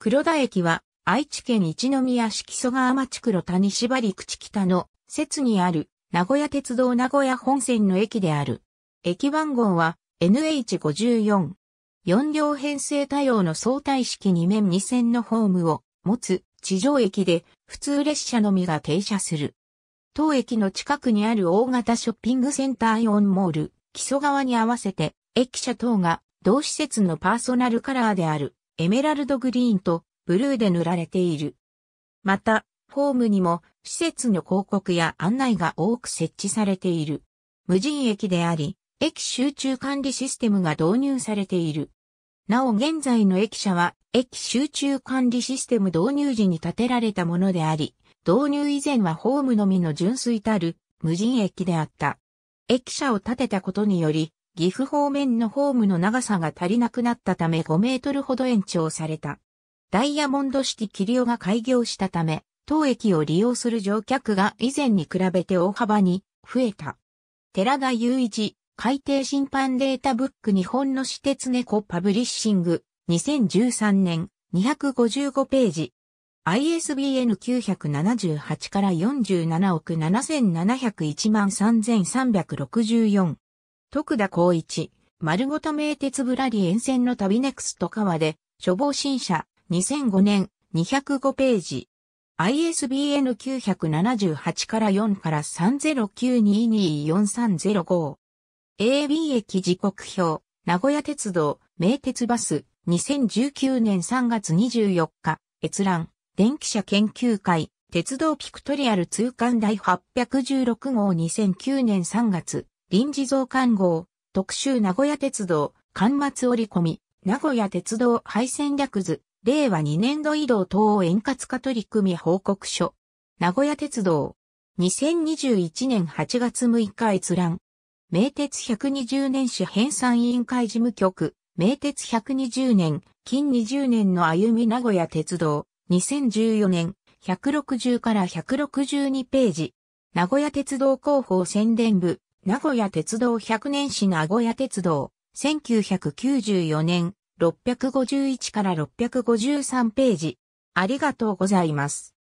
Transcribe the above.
黒田駅は、愛知県一宮市木曽川町黒谷縛り口北の説にある名古屋鉄道名古屋本線の駅である。駅番号は NH54。4両編成多様の相対式2面2線のホームを持つ地上駅で普通列車のみが停車する。当駅の近くにある大型ショッピングセンターイオンモール、木曽川に合わせて駅舎等が同施設のパーソナルカラーである。エメラルドグリーンとブルーで塗られている。また、ホームにも施設の広告や案内が多く設置されている。無人駅であり、駅集中管理システムが導入されている。なお現在の駅舎は、駅集中管理システム導入時に建てられたものであり、導入以前はホームのみの純粋たる無人駅であった。駅舎を建てたことにより、岐阜方面のホームの長さが足りなくなったため5メートルほど延長された。ダイヤモンドシティキリオが開業したため、当駅を利用する乗客が以前に比べて大幅に増えた。寺田雄一、海底審判データブック日本の私鉄猫パブリッシング、2013年、255ページ。ISBN 978から47億7701万3364。徳田光一、丸ごと名鉄ぶらり沿線の旅ネクスト川で、処方新社、2005年、205ページ。ISBN 978から4から3 0 9 2 2 4 3 0 5 AB 駅時刻表、名古屋鉄道、名鉄バス、2019年3月24日、閲覧、電気車研究会、鉄道ピクトリアル通貫第816号2009年3月、臨時増刊号、特集名古屋鉄道、刊末折り込み、名古屋鉄道廃線略図、令和2年度移動等円滑化取り組み報告書。名古屋鉄道、2021年8月6日閲覧。名鉄120年史編纂委員会事務局、名鉄120年、近20年の歩み名古屋鉄道、2014年、160から162ページ。名古屋鉄道広報宣伝部、名古屋鉄道100年史名古屋鉄道、1994年、651から653ページ。ありがとうございます。